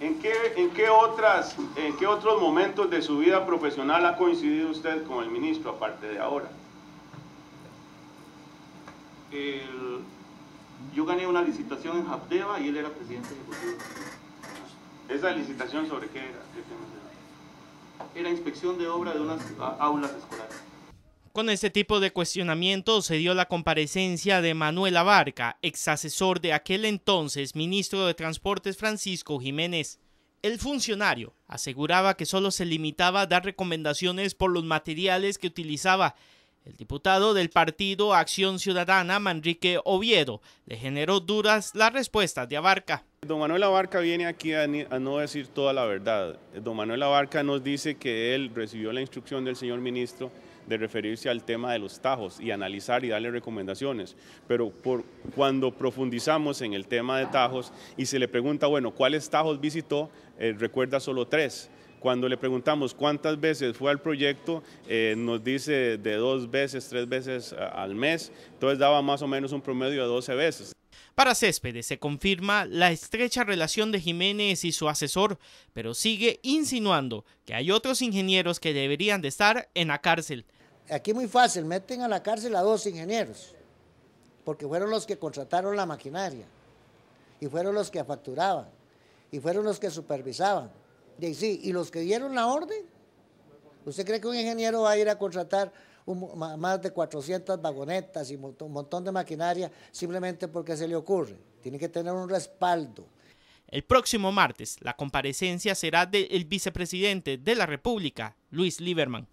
¿En qué, otras, ¿En qué otros momentos de su vida profesional ha coincidido usted con el ministro, aparte de ahora? yo gané una licitación en Japdeva y él era presidente ejecutivo. ¿Esa licitación sobre qué era? era inspección de obra de unas aulas escolares. Con este tipo de cuestionamiento se dio la comparecencia de Manuel Abarca, ex asesor de aquel entonces ministro de Transportes Francisco Jiménez. El funcionario aseguraba que solo se limitaba a dar recomendaciones por los materiales que utilizaba. El diputado del partido Acción Ciudadana, Manrique Oviedo, le generó duras las respuestas de Abarca. Don Manuel Abarca viene aquí a, no decir toda la verdad. Don Manuel Abarca nos dice que él recibió la instrucción del señor ministro de referirse al tema de los tajos y analizar y darle recomendaciones. Pero por, cuando profundizamos en el tema de tajos y se le pregunta, bueno, ¿cuáles tajos visitó? Eh, recuerda solo tres. Cuando le preguntamos cuántas veces fue al proyecto, eh, nos dice de dos veces, tres veces eh, al mes, entonces daba más o menos un promedio de 12 veces. Para Céspedes se confirma la estrecha relación de Jiménez y su asesor, pero sigue insinuando que hay otros ingenieros que deberían de estar en la cárcel. Aquí muy fácil, meten a la cárcel a dos ingenieros, porque fueron los que contrataron la maquinaria, y fueron los que facturaban, y fueron los que supervisaban y los que dieron la orden, ¿usted cree que un ingeniero va a ir a contratar más de 400 vagonetas y un montón de maquinaria simplemente porque se le ocurre? Tiene que tener un respaldo. El próximo martes, la comparecencia será del vicepresidente de la República, Luis Lieberman.